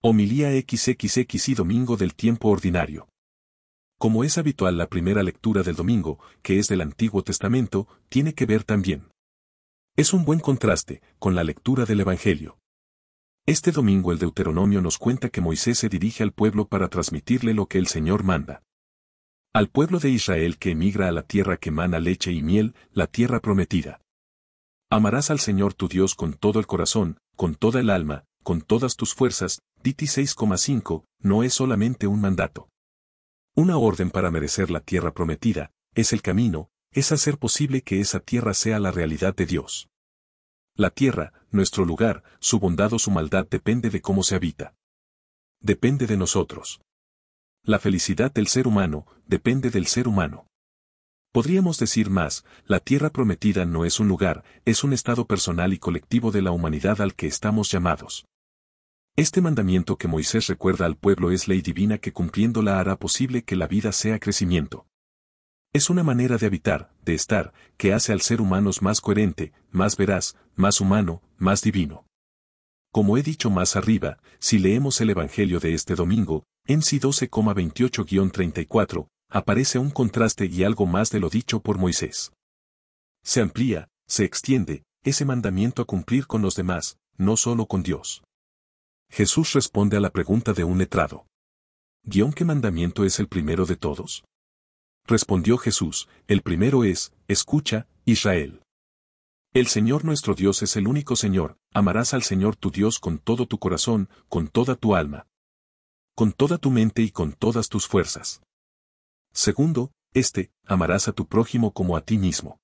Homilía XXX y Domingo del Tiempo Ordinario. Como es habitual la primera lectura del domingo, que es del Antiguo Testamento, tiene que ver también. Es un buen contraste con la lectura del Evangelio. Este domingo el Deuteronomio nos cuenta que Moisés se dirige al pueblo para transmitirle lo que el Señor manda. Al pueblo de Israel que emigra a la tierra que mana leche y miel, la tierra prometida. Amarás al Señor tu Dios con todo el corazón, con toda el alma, con todas tus fuerzas, Diti 6,5, no es solamente un mandato. Una orden para merecer la tierra prometida, es el camino, es hacer posible que esa tierra sea la realidad de Dios. La tierra, nuestro lugar, su bondad o su maldad depende de cómo se habita. Depende de nosotros. La felicidad del ser humano, depende del ser humano. Podríamos decir más, la tierra prometida no es un lugar, es un estado personal y colectivo de la humanidad al que estamos llamados. Este mandamiento que Moisés recuerda al pueblo es ley divina que cumpliéndola hará posible que la vida sea crecimiento. Es una manera de habitar, de estar, que hace al ser humano más coherente, más veraz, más humano, más divino. Como he dicho más arriba, si leemos el Evangelio de este domingo, en sí 12,28-34, aparece un contraste y algo más de lo dicho por Moisés. Se amplía, se extiende, ese mandamiento a cumplir con los demás, no solo con Dios. Jesús responde a la pregunta de un letrado. ¿Guión qué mandamiento es el primero de todos? Respondió Jesús, el primero es, escucha, Israel. El Señor nuestro Dios es el único Señor, amarás al Señor tu Dios con todo tu corazón, con toda tu alma, con toda tu mente y con todas tus fuerzas. Segundo, este, amarás a tu prójimo como a ti mismo.